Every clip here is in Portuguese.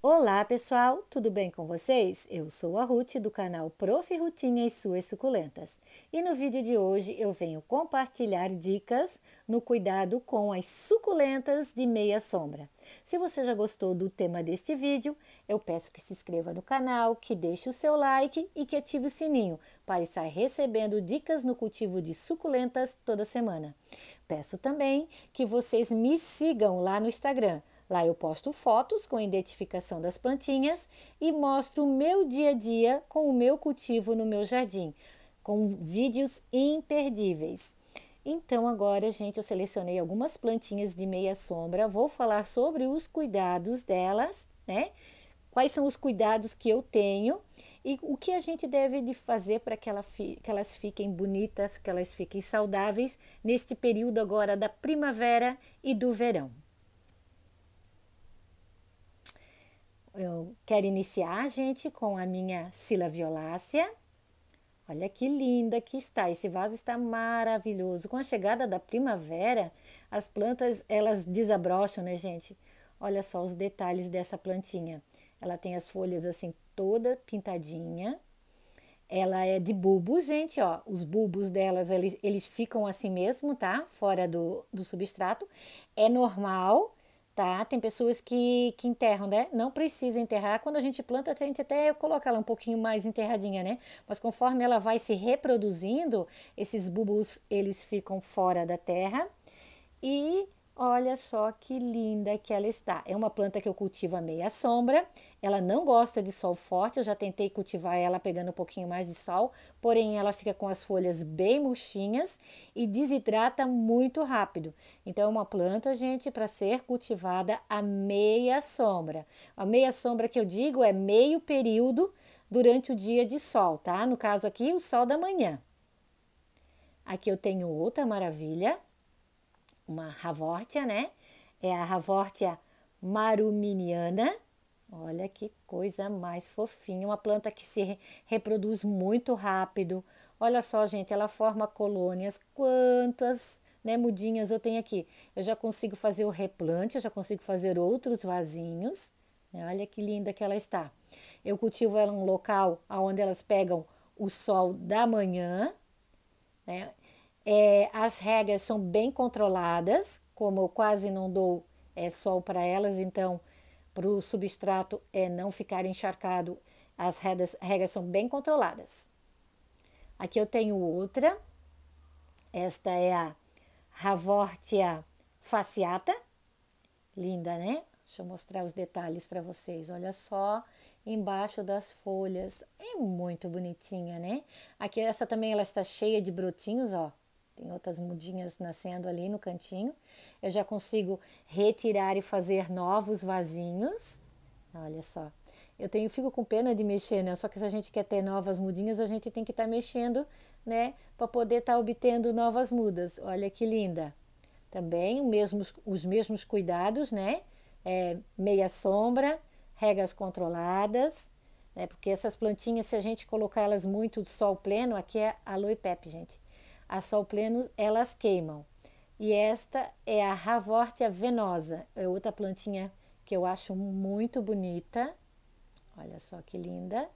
Olá pessoal, tudo bem com vocês? Eu sou a Ruth do canal Prof. Rutinha e suas suculentas e no vídeo de hoje eu venho compartilhar dicas no cuidado com as suculentas de meia sombra. Se você já gostou do tema deste vídeo, eu peço que se inscreva no canal, que deixe o seu like e que ative o sininho para estar recebendo dicas no cultivo de suculentas toda semana. Peço também que vocês me sigam lá no Instagram Lá eu posto fotos com identificação das plantinhas e mostro o meu dia a dia com o meu cultivo no meu jardim, com vídeos imperdíveis. Então, agora, gente, eu selecionei algumas plantinhas de meia sombra, vou falar sobre os cuidados delas, né? Quais são os cuidados que eu tenho e o que a gente deve de fazer para que, ela que elas fiquem bonitas, que elas fiquem saudáveis neste período agora da primavera e do verão. eu quero iniciar, gente, com a minha Sila Violácea. Olha que linda que está, esse vaso está maravilhoso. Com a chegada da primavera, as plantas, elas desabrocham, né, gente? Olha só os detalhes dessa plantinha. Ela tem as folhas assim toda pintadinha. Ela é de bulbo, gente, ó. Os bulbos delas, eles, eles ficam assim mesmo, tá? Fora do, do substrato. É normal, tá? Tem pessoas que, que enterram, né? Não precisa enterrar. Quando a gente planta, a gente até coloca ela um pouquinho mais enterradinha, né? Mas conforme ela vai se reproduzindo, esses bubos eles ficam fora da terra. E Olha só que linda que ela está. É uma planta que eu cultivo a meia sombra. Ela não gosta de sol forte. Eu já tentei cultivar ela pegando um pouquinho mais de sol, porém ela fica com as folhas bem murchinhas e desidrata muito rápido. Então é uma planta, gente, para ser cultivada a meia sombra. A meia sombra que eu digo é meio período durante o dia de sol, tá? No caso aqui, o sol da manhã. Aqui eu tenho outra maravilha, uma Ravortia, né? É a Ravortia maruminiana. Olha que coisa mais fofinha, uma planta que se reproduz muito rápido. Olha só, gente, ela forma colônias. Quantas né, mudinhas eu tenho aqui? Eu já consigo fazer o replante, eu já consigo fazer outros vasinhos. Olha que linda que ela está. Eu cultivo ela em um local onde elas pegam o sol da manhã, né? É, as regras são bem controladas, como eu quase não dou é, sol para elas, então para o substrato é, não ficar encharcado, as regras, regras são bem controladas. Aqui eu tenho outra, esta é a Ravortia fasciata, linda, né? Deixa eu mostrar os detalhes para vocês. Olha só, embaixo das folhas. É muito bonitinha, né? Aqui essa também ela está cheia de brotinhos, ó tem outras mudinhas nascendo ali no cantinho. Eu já consigo retirar e fazer novos vasinhos. Olha só. Eu tenho, fico com pena de mexer, né? Só que se a gente quer ter novas mudinhas, a gente tem que estar tá mexendo, né? Para poder estar tá obtendo novas mudas. Olha que linda. Também mesmo, os mesmos cuidados, né? É, meia sombra, regas controladas, né? Porque essas plantinhas, se a gente colocar elas muito do sol pleno, aqui é aloe pep, gente a sol pleno elas queimam. E esta é a Ravortia venosa, é outra plantinha que eu acho muito bonita. Olha só que linda.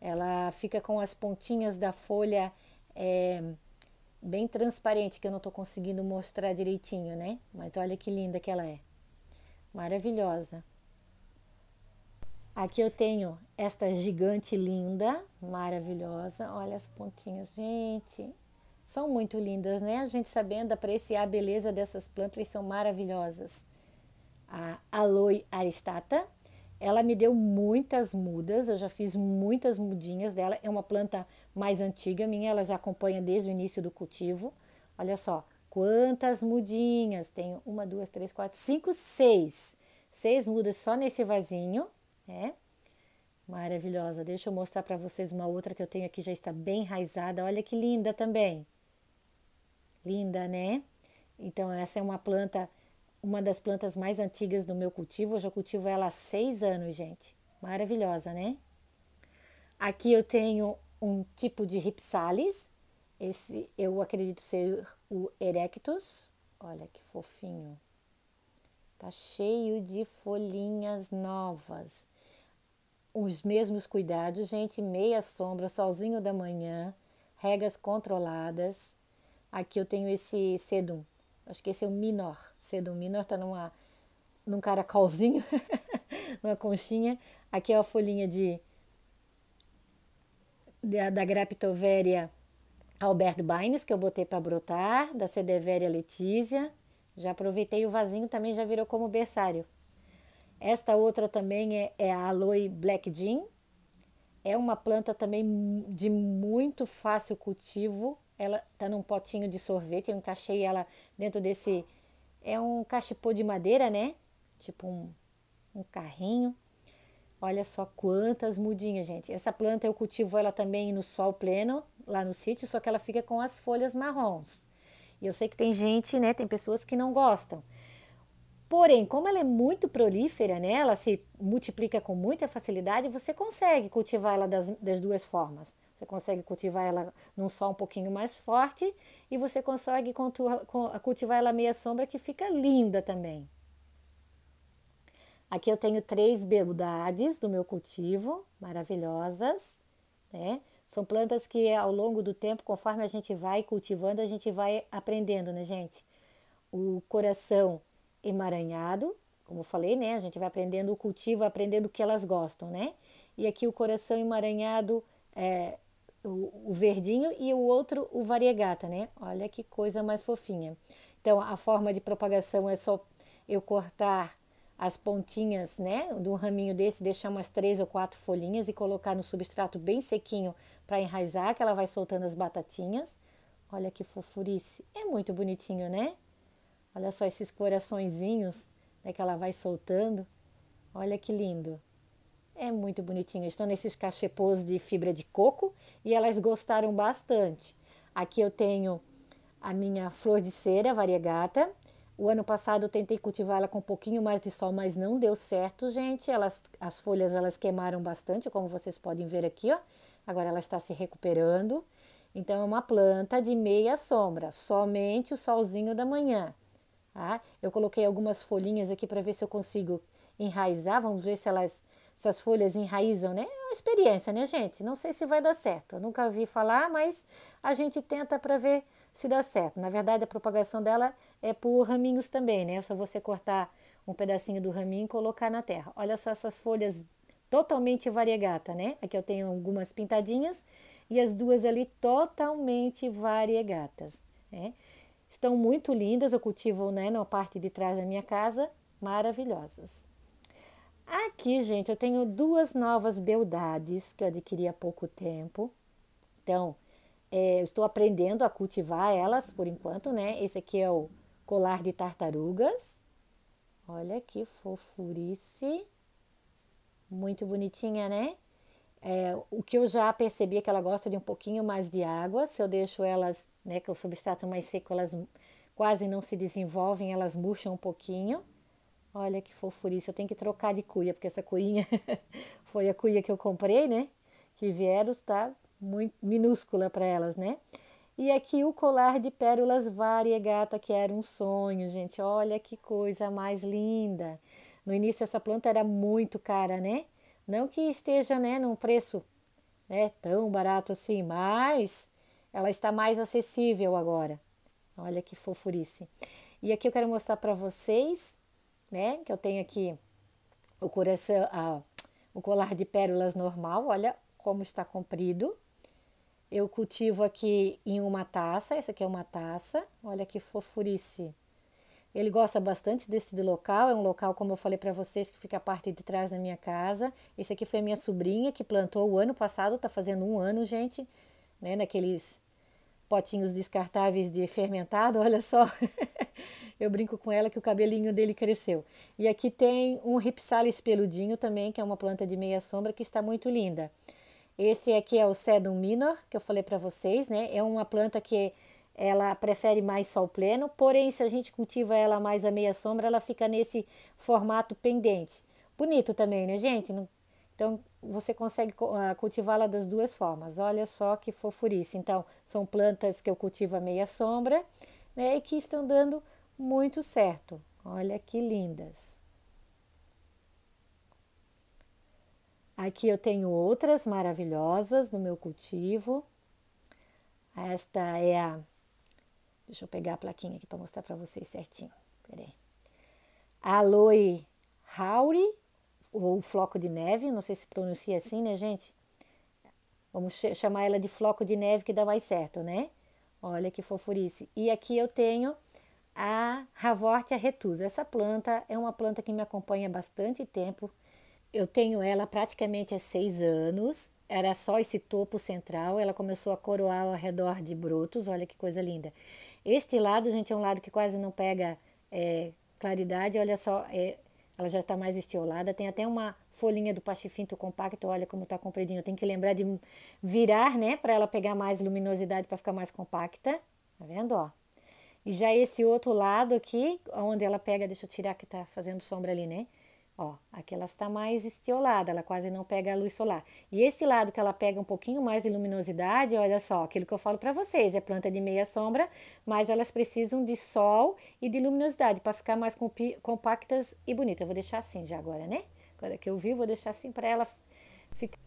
Ela fica com as pontinhas da folha é, bem transparente, que eu não estou conseguindo mostrar direitinho, né? Mas olha que linda que ela é. Maravilhosa. Aqui eu tenho esta gigante linda, maravilhosa. Olha as pontinhas, gente. São muito lindas, né? A gente sabendo apreciar a beleza dessas plantas, são maravilhosas. A Aloe aristata, ela me deu muitas mudas, eu já fiz muitas mudinhas dela. É uma planta mais antiga minha, ela já acompanha desde o início do cultivo. Olha só, quantas mudinhas! Tenho uma, duas, três, quatro, cinco, seis. Seis mudas só nesse vasinho né? Maravilhosa. Deixa eu mostrar para vocês uma outra que eu tenho aqui, já está bem enraizada. Olha que linda também. Linda, né? Então, essa é uma planta, uma das plantas mais antigas do meu cultivo. Eu já cultivo ela há seis anos, gente. Maravilhosa, né? Aqui eu tenho um tipo de Ripsalis. Esse eu acredito ser o Erectus. Olha que fofinho. Tá cheio de folhinhas novas os mesmos cuidados, gente, meia sombra, solzinho da manhã, regas controladas. Aqui eu tenho esse sedum, acho que esse é o minor. Sedum minor tá numa, num caracolzinho, numa conchinha. Aqui é uma folhinha de, da, da Graptoveria Albert Baines, que eu botei para brotar, da Cedeveria Letícia. Já aproveitei o vasinho, também já virou como berçário. Esta outra também é, é a Aloe Black Jean. É uma planta também de muito fácil cultivo. Ela está num potinho de sorvete. Eu encaixei ela dentro desse. É um cachepô de madeira, né? Tipo um, um carrinho. Olha só quantas mudinhas, gente. Essa planta eu cultivo ela também no sol pleno, lá no sítio, só que ela fica com as folhas marrons. E eu sei que tem gente, né? Tem pessoas que não gostam. Porém, como ela é muito prolífera, né, ela se multiplica com muita facilidade, você consegue cultivar ela das, das duas formas. Você consegue cultivar ela num sol um pouquinho mais forte e você consegue cultivar ela meia sombra que fica linda também. Aqui eu tenho três beldades do meu cultivo, maravilhosas, né? São plantas que ao longo do tempo, conforme a gente vai cultivando, a gente vai aprendendo, né, gente? O coração emaranhado, como eu falei, né? A gente vai aprendendo o cultivo, aprendendo o que elas gostam, né? E aqui o coração emaranhado, é, o, o verdinho e o outro o variegata, né? Olha que coisa mais fofinha. Então a forma de propagação é só eu cortar as pontinhas, né, de um raminho desse, deixar umas três ou quatro folhinhas e colocar no substrato bem sequinho para enraizar, que ela vai soltando as batatinhas. Olha que fofurice, é muito bonitinho, né? Olha só esses coraçõezinhos né, que ela vai soltando. Olha que lindo. É muito bonitinho. Estão nesses cachepôs de fibra de coco e elas gostaram bastante. Aqui eu tenho a minha flor de cera variegata. O ano passado eu tentei cultivá-la com um pouquinho mais de sol, mas não deu certo, gente. Elas, as folhas elas queimaram bastante, como vocês podem ver aqui, ó. Agora ela está se recuperando. Então é uma planta de meia sombra, somente o solzinho da manhã. Tá? Eu coloquei algumas folhinhas aqui para ver se eu consigo enraizar. Vamos ver se elas, essas folhas enraizam, né? É uma experiência, né, gente? Não sei se vai dar certo. Eu nunca vi falar, mas a gente tenta para ver se dá certo. Na verdade, a propagação dela é por raminhos também, né? É só você cortar um pedacinho do raminho e colocar na terra. Olha só essas folhas totalmente variegata, né? Aqui eu tenho algumas pintadinhas e as duas ali totalmente variegatas, né? Estão muito lindas, eu cultivo né, na parte de trás da minha casa, maravilhosas. Aqui, gente, eu tenho duas novas beldades que eu adquiri há pouco tempo. Então, é, eu estou aprendendo a cultivar elas por enquanto, né? Esse aqui é o colar de tartarugas. Olha que fofurice. Muito bonitinha, né? É, o que eu já percebi é que ela gosta de um pouquinho mais de água. Se eu deixo elas né, que é o substrato mais seco, elas quase não se desenvolvem, elas murcham um pouquinho. Olha que fofura isso, eu tenho que trocar de cuia, porque essa cuinha foi a cuia que eu comprei, né? Que vieram, está muito minúscula para elas, né? E aqui o colar de pérolas variegata, que era um sonho, gente. Olha que coisa mais linda. No início essa planta era muito cara, né? Não que esteja, né, num preço né, tão barato assim, mas ela está mais acessível agora. Olha que fofurice. E aqui eu quero mostrar para vocês, né, que eu tenho aqui o coração, a o colar de pérolas normal, olha como está comprido. Eu cultivo aqui em uma taça, essa aqui é uma taça, olha que fofurice. Ele gosta bastante desse local, é um local, como eu falei para vocês, que fica a parte de trás da minha casa. Esse aqui foi a minha sobrinha que plantou o ano passado, tá fazendo um ano, gente, né, naqueles potinhos descartáveis de fermentado, olha só. eu brinco com ela que o cabelinho dele cresceu. E aqui tem um Ripsalis peludinho também, que é uma planta de meia sombra que está muito linda. Esse aqui é o Sedum minor, que eu falei para vocês, né? É uma planta que ela prefere mais sol pleno, porém se a gente cultiva ela mais a meia sombra, ela fica nesse formato pendente. Bonito também, né, gente? Não então, você consegue ah, cultivá-la das duas formas. Olha só que fofurice. Então, são plantas que eu cultivo a meia sombra né, e que estão dando muito certo. Olha que lindas. Aqui eu tenho outras maravilhosas no meu cultivo. Esta é a. Deixa eu pegar a plaquinha aqui para mostrar para vocês certinho. Peraí. Aloe Hauri ou floco de neve, não sei se pronuncia assim, né, gente? Vamos chamar ela de floco de neve que dá mais certo, né? Olha que fofurice. E aqui eu tenho a Ravortia retusa. Essa planta é uma planta que me acompanha há bastante tempo. Eu tenho ela praticamente há seis anos. Era só esse topo central. Ela começou a coroar ao redor de brotos. Olha que coisa linda. Este lado, gente, é um lado que quase não pega é, claridade. Olha só, é, ela já está mais estiolada. Tem até uma folhinha do pastifinto compacto. Olha como está compridinho. Eu tenho que lembrar de virar, né? Para ela pegar mais luminosidade, para ficar mais compacta. Tá vendo, ó? E já esse outro lado aqui, onde ela pega... Deixa eu tirar que está fazendo sombra ali, né? Ó, aqui ela está mais estiolada, ela quase não pega a luz solar. E esse lado que ela pega um pouquinho mais de luminosidade, olha só, aquilo que eu falo para vocês, é planta de meia sombra, mas elas precisam de sol e de luminosidade para ficar mais compactas e bonitas. Eu vou deixar assim já agora, né? Agora que eu vi, vou deixar assim para ela ficar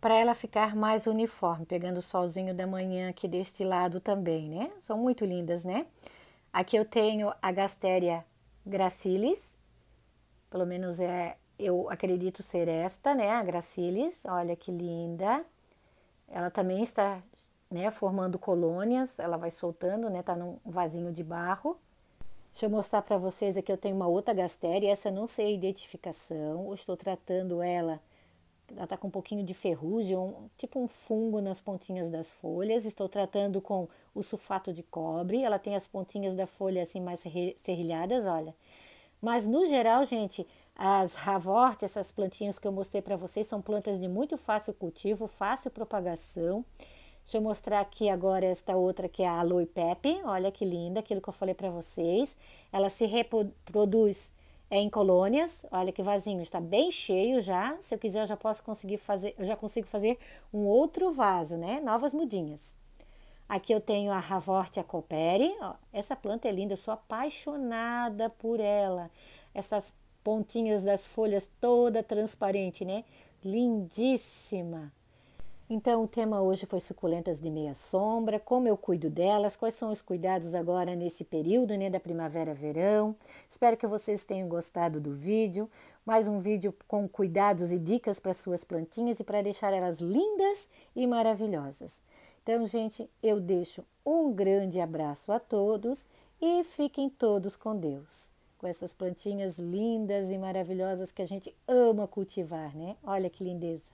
para ela ficar mais uniforme, pegando o solzinho da manhã aqui deste lado também, né? São muito lindas, né? Aqui eu tenho a Gastéria gracilis, pelo menos é, eu acredito ser esta, né? A Gracilis, olha que linda. Ela também está né, formando colônias, ela vai soltando, né? Tá num vasinho de barro. Deixa eu mostrar para vocês aqui, eu tenho uma outra gastéria, essa eu não sei a identificação, eu estou tratando ela, ela tá com um pouquinho de ferrugem, um, tipo um fungo nas pontinhas das folhas, estou tratando com o sulfato de cobre, ela tem as pontinhas da folha assim mais serrilhadas, olha, mas no geral, gente, as ravorte, essas plantinhas que eu mostrei para vocês, são plantas de muito fácil cultivo, fácil propagação. Deixa eu mostrar aqui agora esta outra que é a Aloe Pepe. Olha que linda, aquilo que eu falei para vocês. Ela se reproduz é, em colônias. Olha que vasinho, está bem cheio já. Se eu quiser, eu já posso conseguir fazer, eu já consigo fazer um outro vaso, né? Novas mudinhas. Aqui eu tenho a Ravortia Coperi. Ó, essa planta é linda, eu sou apaixonada por ela. Essas pontinhas das folhas toda transparente, né? Lindíssima. Então o tema hoje foi suculentas de meia sombra, como eu cuido delas, quais são os cuidados agora nesse período, né, da primavera-verão. Espero que vocês tenham gostado do vídeo. Mais um vídeo com cuidados e dicas para suas plantinhas e para deixar elas lindas e maravilhosas. Então, gente, eu deixo um grande abraço a todos e fiquem todos com Deus. Com essas plantinhas lindas e maravilhosas que a gente ama cultivar, né? Olha que lindeza!